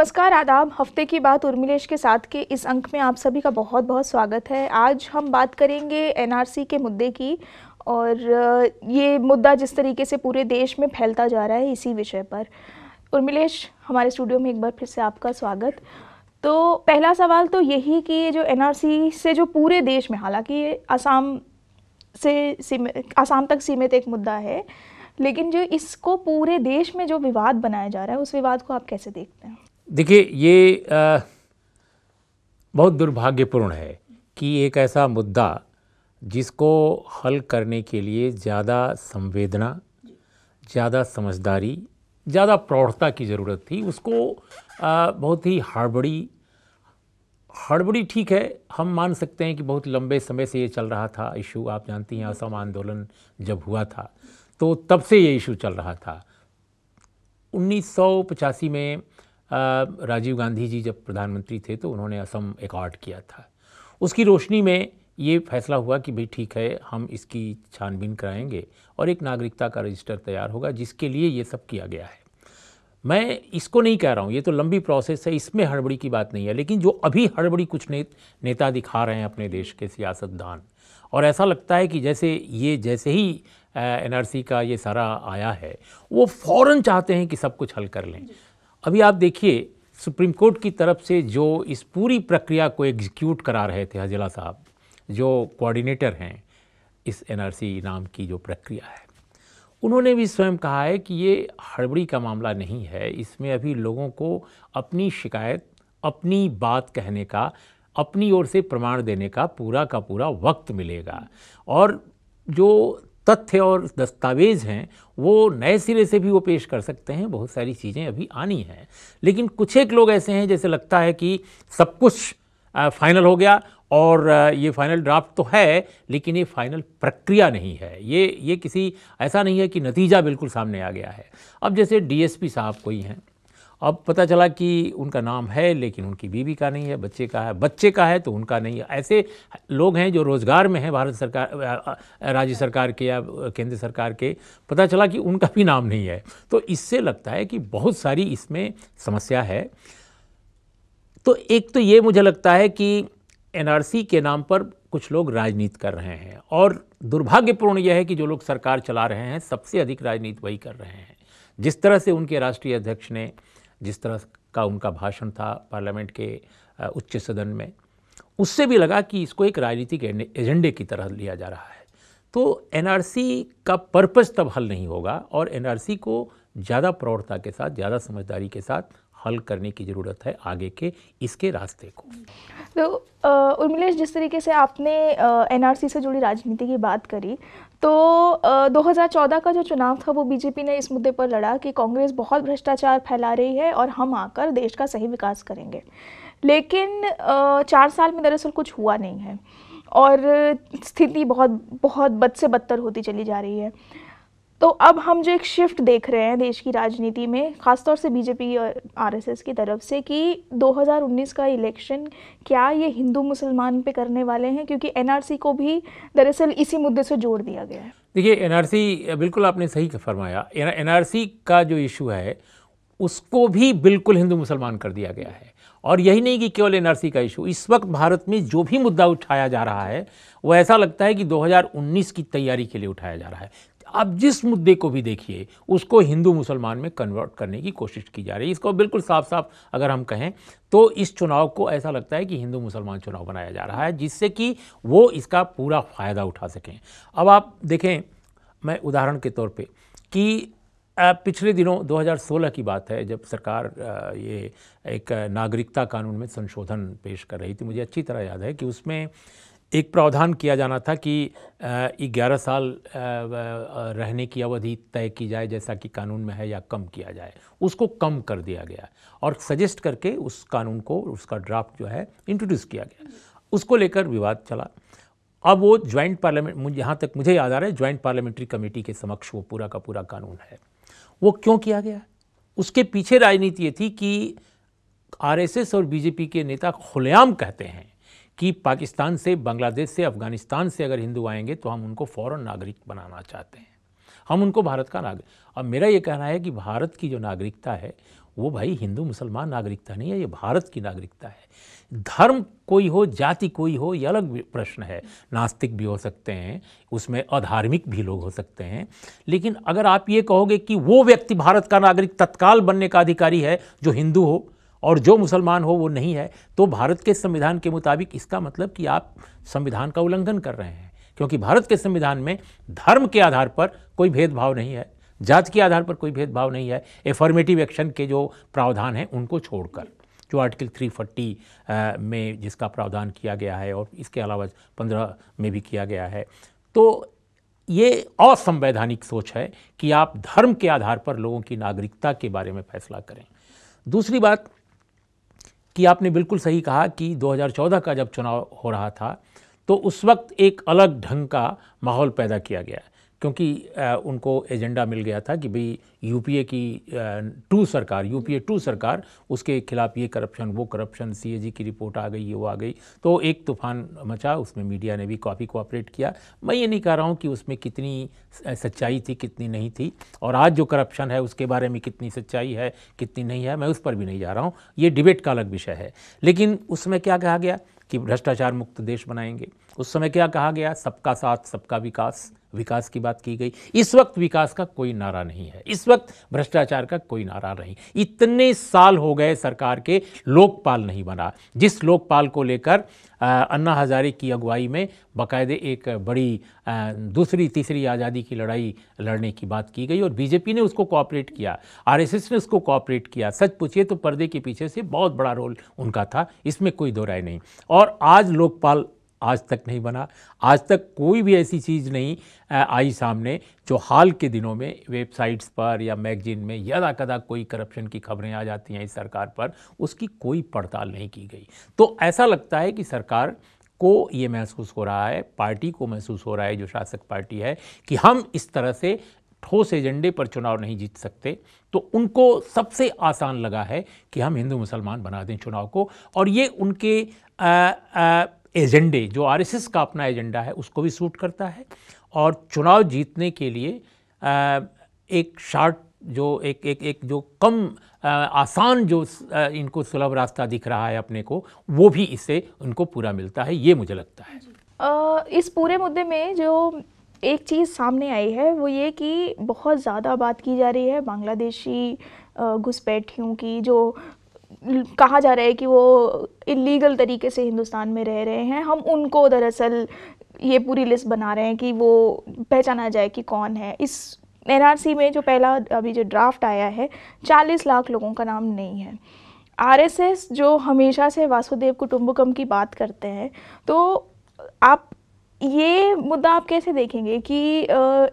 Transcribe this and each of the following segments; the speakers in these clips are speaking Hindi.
नमस्कार आदाब हफ्ते की बात उर्मिलेश के साथ के इस अंक में आप सभी का बहुत बहुत स्वागत है आज हम बात करेंगे एनआरसी के मुद्दे की और ये मुद्दा जिस तरीके से पूरे देश में फैलता जा रहा है इसी विषय पर उर्मिलेश हमारे स्टूडियो में एक बार फिर से आपका स्वागत तो पहला सवाल तो यही कि ये जो एन से जो पूरे देश में हालांकि ये आसाम से आसाम तक सीमित एक मुद्दा है लेकिन जो इसको पूरे देश में जो विवाद बनाया जा रहा है उस विवाद को आप कैसे देखते हैं देखिए ये आ, बहुत दुर्भाग्यपूर्ण है कि एक ऐसा मुद्दा जिसको हल करने के लिए ज़्यादा संवेदना ज़्यादा समझदारी ज़्यादा प्रौढ़ता की ज़रूरत थी उसको आ, बहुत ही हड़बड़ी हड़बड़ी ठीक है हम मान सकते हैं कि बहुत लंबे समय से ये चल रहा था इशू आप जानती हैं असम आंदोलन जब हुआ था तो तब से ये इशू चल रहा था उन्नीस में राजीव गांधी जी जब प्रधानमंत्री थे तो उन्होंने असम एकॉर्ड किया था उसकी रोशनी में ये फैसला हुआ कि भाई ठीक है हम इसकी छानबीन कराएंगे और एक नागरिकता का रजिस्टर तैयार होगा जिसके लिए ये सब किया गया है मैं इसको नहीं कह रहा हूँ ये तो लंबी प्रोसेस है इसमें हड़बड़ी की बात नहीं है लेकिन जो अभी हड़बड़ी कुछ ने, नेता दिखा रहे हैं अपने देश के सियासतदान और ऐसा लगता है कि जैसे ये जैसे ही एनआरसी का ये सारा आया है वो फ़ौर चाहते हैं कि सब कुछ हल कर लें अभी आप देखिए सुप्रीम कोर्ट की तरफ से जो इस पूरी प्रक्रिया को एग्जीक्यूट करा रहे थे हजला साहब जो कोऑर्डिनेटर हैं इस एनआरसी नाम की जो प्रक्रिया है उन्होंने भी स्वयं कहा है कि ये हड़बड़ी का मामला नहीं है इसमें अभी लोगों को अपनी शिकायत अपनी बात कहने का अपनी ओर से प्रमाण देने का पूरा का पूरा वक्त मिलेगा और जो तथ्य और दस्तावेज़ हैं वो नए सिरे से भी वो पेश कर सकते हैं बहुत सारी चीज़ें अभी आनी हैं लेकिन कुछ एक लोग ऐसे हैं जैसे लगता है कि सब कुछ फाइनल हो गया और ये फाइनल ड्राफ्ट तो है लेकिन ये फाइनल प्रक्रिया नहीं है ये ये किसी ऐसा नहीं है कि नतीजा बिल्कुल सामने आ गया है अब जैसे डीएसपी साहब कोई हैं अब पता चला कि उनका नाम है लेकिन उनकी बीवी का नहीं है बच्चे का है बच्चे का है तो उनका नहीं है ऐसे लोग हैं जो रोज़गार में हैं भारत सरकार राज्य सरकार के या केंद्र सरकार के पता चला कि उनका भी नाम नहीं है तो इससे लगता है कि बहुत सारी इसमें समस्या है तो एक तो ये मुझे लगता है कि एन के नाम पर कुछ लोग राजनीति कर रहे हैं और दुर्भाग्यपूर्ण यह है कि जो लोग सरकार चला रहे हैं सबसे अधिक राजनीति वही कर रहे हैं जिस तरह से उनके राष्ट्रीय अध्यक्ष ने जिस तरह का उनका भाषण था पार्लियामेंट के उच्च सदन में उससे भी लगा कि इसको एक राजनीतिक एजेंडे की तरह लिया जा रहा है तो एनआरसी का पर्पज़ तब हल नहीं होगा और एनआरसी को ज़्यादा प्रौढ़ता के साथ ज़्यादा समझदारी के साथ हल करने की ज़रूरत है आगे के इसके रास्ते को तो उर्मिलेश जिस तरीके से आपने एनआरसी से जुड़ी राजनीति की बात करी तो 2014 का जो चुनाव था वो बीजेपी ने इस मुद्दे पर लड़ा कि कांग्रेस बहुत भ्रष्टाचार फैला रही है और हम आकर देश का सही विकास करेंगे लेकिन चार साल में दरअसल कुछ हुआ नहीं है और स्थिति बहुत बहुत बद से बदतर होती चली जा रही है तो अब हम जो एक शिफ्ट देख रहे हैं देश की राजनीति में ख़ासतौर से बीजेपी और आरएसएस की तरफ से कि 2019 का इलेक्शन क्या ये हिंदू मुसलमान पे करने वाले हैं क्योंकि एनआरसी को भी दरअसल इसी मुद्दे से जोड़ दिया गया है देखिए एनआरसी बिल्कुल आपने सही फरमाया एनआरसी का जो इशू है उसको भी बिल्कुल हिंदू मुसलमान कर दिया गया है और यही नहीं कि केवल एनआरसी का इशू इस वक्त भारत में जो भी मुद्दा उठाया जा रहा है वो ऐसा लगता है कि 2019 की तैयारी के लिए उठाया जा रहा है आप जिस मुद्दे को भी देखिए उसको हिंदू मुसलमान में कन्वर्ट करने की कोशिश की जा रही है इसको बिल्कुल साफ साफ अगर हम कहें तो इस चुनाव को ऐसा लगता है कि हिंदू मुसलमान चुनाव बनाया जा रहा है जिससे कि वो इसका पूरा फ़ायदा उठा सकें अब आप देखें मैं उदाहरण के तौर पे कि पिछले दिनों 2016 की बात है जब सरकार ये एक नागरिकता कानून में संशोधन पेश कर रही थी मुझे अच्छी तरह याद है कि उसमें एक प्रावधान किया जाना था कि ग्यारह साल रहने की अवधि तय की जाए जैसा कि कानून में है या कम किया जाए उसको कम कर दिया गया और सजेस्ट करके उस कानून को उसका ड्राफ्ट जो है इंट्रोड्यूस किया गया उसको लेकर विवाद चला अब वो ज्वाइंट पार्लियामेंट यहाँ तक मुझे याद आ रहा है ज्वाइंट पार्लियामेंट्री कमेटी के समक्ष वो पूरा का पूरा कानून है वो क्यों किया गया उसके पीछे राजनीति ये थी कि आरएसएस और बीजेपी के नेता खुलेआम कहते हैं कि पाकिस्तान से बांग्लादेश से अफगानिस्तान से अगर हिंदू आएंगे तो हम उनको फ़ौरन नागरिक बनाना चाहते हैं हम उनको भारत का नागरिक अब मेरा ये कहना है कि भारत की जो नागरिकता है वो भाई हिंदू मुसलमान नागरिकता नहीं है ये भारत की नागरिकता है धर्म कोई हो जाति कोई हो ये अलग प्रश्न है नास्तिक भी हो सकते हैं उसमें अधार्मिक भी लोग हो सकते हैं लेकिन अगर आप ये कहोगे कि वो व्यक्ति भारत का नागरिक तत्काल बनने का अधिकारी है जो हिंदू हो और जो मुसलमान हो वो नहीं है तो भारत के संविधान के मुताबिक इसका मतलब कि आप संविधान का उल्लंघन कर रहे हैं क्योंकि भारत के संविधान में धर्म के आधार पर कोई भेदभाव नहीं है जात के आधार पर कोई भेदभाव नहीं है एफॉर्मेटिव एक्शन के जो प्रावधान हैं उनको छोड़कर जो आर्टिकल 340 में जिसका प्रावधान किया गया है और इसके अलावा पंद्रह में भी किया गया है तो ये असंवैधानिक सोच है कि आप धर्म के आधार पर लोगों की नागरिकता के बारे में फैसला करें दूसरी बात कि आपने बिल्कुल सही कहा कि 2014 का जब चुनाव हो रहा था तो उस वक्त एक अलग ढंग का माहौल पैदा किया गया क्योंकि उनको एजेंडा मिल गया था कि भाई यूपीए की टू सरकार यूपीए टू सरकार उसके खिलाफ ये करप्शन वो करप्शन सीएजी की रिपोर्ट आ गई ये वो आ गई तो एक तूफान मचा उसमें मीडिया ने भी काफ़ी कोऑपरेट किया मैं ये नहीं कह रहा हूँ कि उसमें कितनी सच्चाई थी कितनी नहीं थी और आज जो करप्शन है उसके बारे में कितनी सच्चाई है कितनी नहीं है मैं उस पर भी नहीं जा रहा हूँ ये डिबेट का अलग विषय है लेकिन उसमें क्या कहा गया कि भ्रष्टाचार मुक्त देश बनाएंगे उस समय क्या कहा गया सबका साथ सबका विकास विकास की बात की गई इस वक्त विकास का कोई नारा नहीं है इस वक्त भ्रष्टाचार का कोई नारा नहीं इतने साल हो गए सरकार के लोकपाल नहीं बना जिस लोकपाल को लेकर अन्ना हजारे की अगुवाई में बाकायदे एक बड़ी दूसरी तीसरी आज़ादी की लड़ाई लड़ने की बात की गई और बीजेपी ने उसको कॉपरेट किया आरएसएस ने उसको कॉपरेट किया सच पूछिए तो पर्दे के पीछे से बहुत बड़ा रोल उनका था इसमें कोई दो राय नहीं और आज लोकपाल आज तक नहीं बना आज तक कोई भी ऐसी चीज़ नहीं आई सामने जो हाल के दिनों में वेबसाइट्स पर या मैगजीन में यदा कदा कोई करप्शन की खबरें आ जाती हैं इस सरकार पर उसकी कोई पड़ताल नहीं की गई तो ऐसा लगता है कि सरकार को ये महसूस हो रहा है पार्टी को महसूस हो रहा है जो शासक पार्टी है कि हम इस तरह से ठोस एजेंडे पर चुनाव नहीं जीत सकते तो उनको सबसे आसान लगा है कि हम हिंदू मुसलमान बना दें चुनाव को और ये उनके आ, आ, एजेंडे जो आरएसएस का अपना एजेंडा है उसको भी सूट करता है और चुनाव जीतने के लिए एक शार्ट जो एक एक एक जो कम आसान जो इनको सुलभ रास्ता दिख रहा है अपने को वो भी इससे उनको पूरा मिलता है ये मुझे लगता है इस पूरे मुद्दे में जो एक चीज़ सामने आई है वो ये कि बहुत ज़्यादा बात की जा रही है बांग्लादेशी घुसपैठियों की जो कहा जा रहा है कि वो इलीगल तरीके से हिंदुस्तान में रह रहे हैं हम उनको दरअसल ये पूरी लिस्ट बना रहे हैं कि वो पहचाना जाए कि कौन है इस एन में जो पहला अभी जो ड्राफ्ट आया है 40 लाख लोगों का नाम नहीं है आरएसएस जो हमेशा से वासुदेव कुटुम्बकम की बात करते हैं तो आप ये मुद्दा आप कैसे देखेंगे कि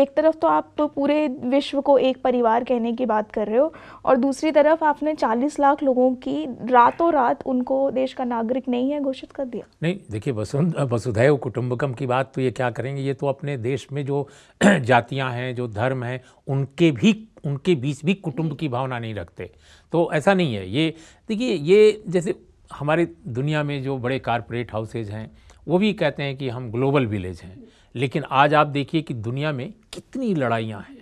एक तरफ तो आप तो पूरे विश्व को एक परिवार कहने की बात कर रहे हो और दूसरी तरफ आपने 40 लाख लोगों की रातों रात उनको देश का नागरिक नहीं है घोषित कर दिया नहीं देखिए वसुंध वसुधैव कुटुंबकम की बात तो ये क्या करेंगे ये तो अपने देश में जो जातियाँ हैं जो धर्म हैं उनके भी उनके बीच भी कुटुंब की भावना नहीं रखते तो ऐसा नहीं है ये देखिए ये जैसे हमारे दुनिया में जो बड़े कारपोरेट हाउसेज हैं वो भी कहते हैं कि हम ग्लोबल विलेज हैं लेकिन आज आप देखिए कि दुनिया में कितनी लड़ाइयाँ हैं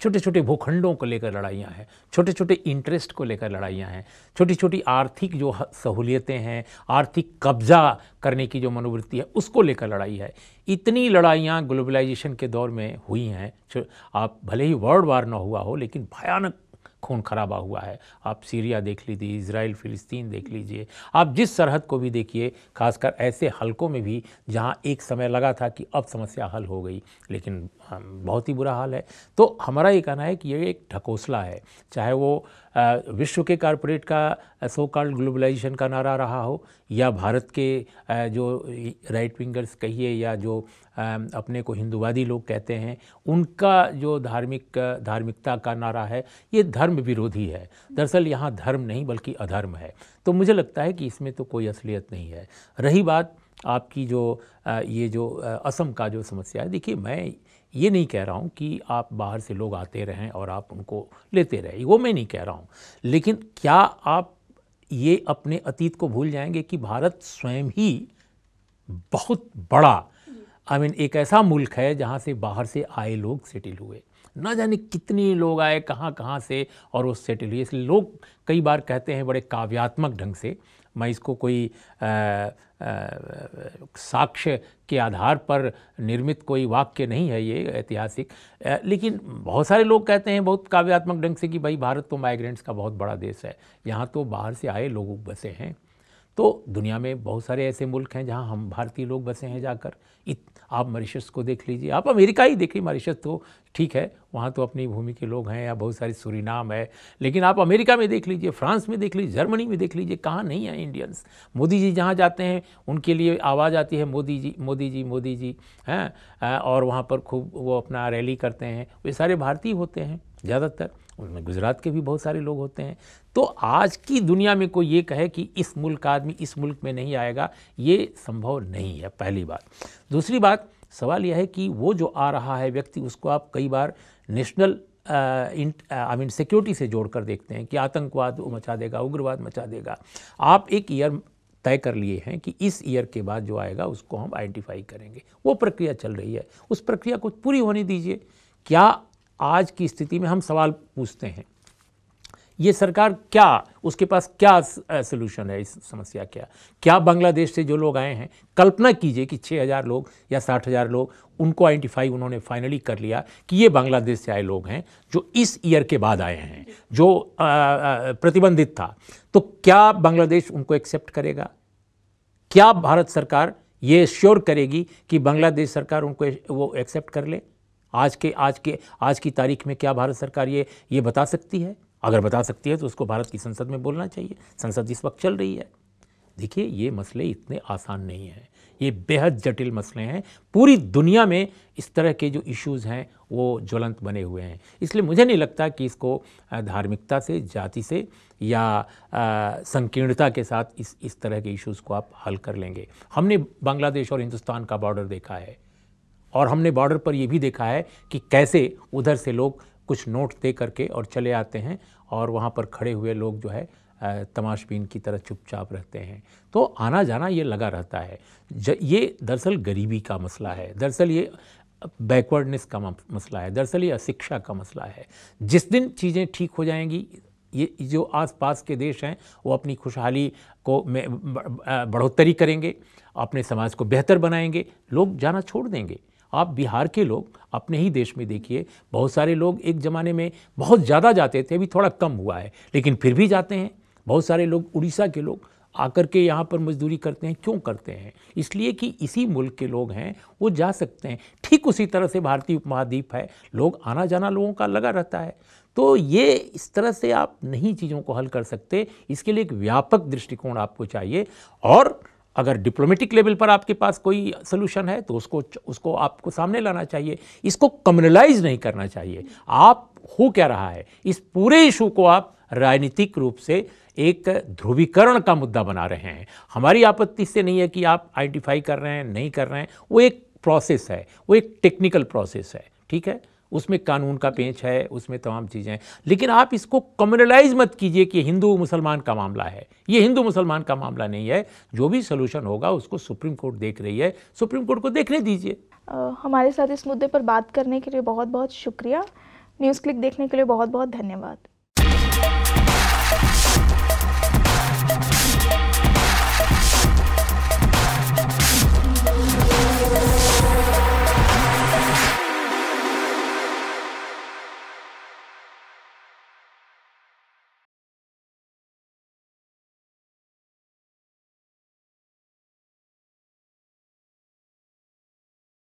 छोटे छोटे भूखंडों को लेकर लड़ाइयाँ हैं छोटे छोटे इंटरेस्ट को लेकर लड़ाइयाँ हैं छोटी छोटी आर्थिक जो सहूलियतें हैं आर्थिक कब्जा करने की जो मनोवृत्ति है उसको लेकर लड़ाई है इतनी लड़ाइयाँ ग्लोबलाइजेशन के दौर में हुई हैं आप भले ही वर्ल्ड वार ना हुआ हो लेकिन भयानक खून खराबा हुआ है आप सीरिया देख लीजिए इसराइल फ़िलिस्तीन देख लीजिए आप जिस सरहद को भी देखिए खासकर ऐसे हलकों में भी जहाँ एक समय लगा था कि अब समस्या हल हो गई लेकिन बहुत ही बुरा हाल है तो हमारा ये कहना है कि ये एक ढकोसला है चाहे वो विश्व के कारपोरेट का सो कॉल्ड ग्लोबलाइजेशन का नारा रहा हो या भारत के जो राइट विंगर्स कहिए या जो अपने को हिंदुवादी लोग कहते हैं उनका जो धार्मिक धार्मिकता का नारा है ये धर्म विरोधी है दरअसल यहाँ धर्म नहीं बल्कि अधर्म है तो मुझे लगता है कि इसमें तो कोई असलियत नहीं है रही बात आपकी जो ये जो असम का जो समस्या है देखिए मैं ये नहीं कह रहा हूँ कि आप बाहर से लोग आते रहें और आप उनको लेते रहें वो मैं नहीं कह रहा हूँ लेकिन क्या आप ये अपने अतीत को भूल जाएंगे कि भारत स्वयं ही बहुत बड़ा आई I मीन mean, एक ऐसा मुल्क है जहाँ से बाहर से आए लोग सेटिल हुए ना जाने कितने लोग आए कहाँ कहाँ से और वो सेटिल हुए इसलिए लोग कई बार कहते हैं बड़े काव्यात्मक ढंग से मैं इसको कोई आ, साक्ष्य के आधार पर निर्मित कोई वाक्य नहीं है ये ऐतिहासिक लेकिन बहुत सारे लोग कहते हैं बहुत काव्यात्मक ढंग से कि भाई भारत तो माइग्रेंट्स का बहुत बड़ा देश है यहाँ तो बाहर से आए लोग बसे हैं तो दुनिया में बहुत सारे ऐसे मुल्क हैं जहाँ हम भारतीय लोग बसे हैं जाकर इत, आप मॉरिशस को देख लीजिए आप अमेरिका ही देखिए मॉरिशस तो ठीक है वहाँ तो अपनी भूमि के लोग हैं या बहुत सारी सूरीनाम है लेकिन आप अमेरिका में देख लीजिए फ्रांस में देख लीजिए जर्मनी में देख लीजिए कहाँ नहीं है इंडियंस मोदी जी जहाँ जाते हैं उनके लिए आवाज़ आती है मोदी जी मोदी जी मोदी जी हैं और वहाँ पर खूब वो अपना रैली करते हैं वे सारे भारतीय होते हैं ज़्यादातर उनमें गुजरात के भी बहुत सारे लोग होते हैं तो आज की दुनिया में कोई ये कहे कि इस मुल्क का आदमी इस मुल्क में नहीं आएगा ये संभव नहीं है पहली बात दूसरी बात सवाल यह है कि वो जो आ रहा है व्यक्ति उसको आप कई बार नेशनल आई मीन सिक्योरिटी से जोड़कर देखते हैं कि आतंकवाद मचा देगा उग्रवाद मचा देगा आप एक ईयर तय कर लिए हैं कि इस ईयर के बाद जो आएगा उसको हम आइडेंटिफाई करेंगे वो प्रक्रिया चल रही है उस प्रक्रिया को पूरी होने दीजिए क्या आज की स्थिति में हम सवाल पूछते हैं ये सरकार क्या उसके पास क्या सोल्यूशन है इस समस्या क्या क्या बांग्लादेश से जो लोग आए हैं कल्पना कीजिए कि 6000 लोग या 60000 लोग उनको आइडेंटिफाई उन्होंने फाइनली कर लिया कि ये बांग्लादेश से आए लोग हैं जो इस ईयर के बाद आए हैं जो प्रतिबंधित था तो क्या बांग्लादेश उनको एक्सेप्ट करेगा क्या भारत सरकार ये श्योर करेगी कि बांग्लादेश सरकार उनको वो एक्सेप्ट कर ले आज के आज के आज की तारीख में क्या भारत सरकार ये ये बता सकती है अगर बता सकती है तो उसको भारत की संसद में बोलना चाहिए संसद इस वक्त चल रही है देखिए ये मसले इतने आसान नहीं हैं ये बेहद जटिल मसले हैं पूरी दुनिया में इस तरह के जो इश्यूज़ हैं वो ज्वलंत बने हुए हैं इसलिए मुझे नहीं लगता कि इसको धार्मिकता से जाति से या संकीर्णता के साथ इस इस तरह के इश्यूज़ को आप हल कर लेंगे हमने बांग्लादेश और हिंदुस्तान का बॉर्डर देखा है और हमने बॉर्डर पर ये भी देखा है कि कैसे उधर से लोग कुछ नोट दे करके और चले आते हैं और वहाँ पर खड़े हुए लोग जो है तमाशबीन की तरह चुपचाप रहते हैं तो आना जाना ये लगा रहता है ये दरअसल गरीबी का मसला है दरअसल ये बैकवर्डनेस का मसला है दरअसल ये अशिक्षा का मसला है जिस दिन चीज़ें ठीक हो जाएंगी ये जो आसपास के देश हैं वो अपनी खुशहाली को बढ़ोतरी करेंगे अपने समाज को बेहतर बनाएंगे लोग जाना छोड़ देंगे आप बिहार के लोग अपने ही देश में देखिए बहुत सारे लोग एक ज़माने में बहुत ज़्यादा जाते थे अभी थोड़ा कम हुआ है लेकिन फिर भी जाते हैं बहुत सारे लोग उड़ीसा के लोग आकर के यहाँ पर मजदूरी करते हैं क्यों करते हैं इसलिए कि इसी मुल्क के लोग हैं वो जा सकते हैं ठीक उसी तरह से भारतीय उपमहाद्वीप है लोग आना जाना लोगों का लगा रहता है तो ये इस तरह से आप नहीं चीज़ों को हल कर सकते इसके लिए एक व्यापक दृष्टिकोण आपको चाहिए और अगर डिप्लोमेटिक लेवल पर आपके पास कोई सोल्यूशन है तो उसको उसको आपको सामने लाना चाहिए इसको कम्युनलाइज नहीं करना चाहिए आप हो क्या रहा है इस पूरे इशू को आप राजनीतिक रूप से एक ध्रुवीकरण का मुद्दा बना रहे हैं हमारी आपत्ति से नहीं है कि आप आइडेंटिफाई कर रहे हैं नहीं कर रहे हैं वो एक प्रोसेस है वो एक टेक्निकल प्रोसेस है ठीक है उसमें कानून का पेंच है उसमें तमाम चीज़ें हैं लेकिन आप इसको कम्युनलाइज मत कीजिए कि हिंदू मुसलमान का मामला है ये हिंदू मुसलमान का मामला नहीं है जो भी सोल्यूशन होगा उसको सुप्रीम कोर्ट देख रही है सुप्रीम कोर्ट को देखने दीजिए हमारे साथ इस मुद्दे पर बात करने के लिए बहुत बहुत शुक्रिया न्यूज़ क्लिक देखने के लिए बहुत बहुत धन्यवाद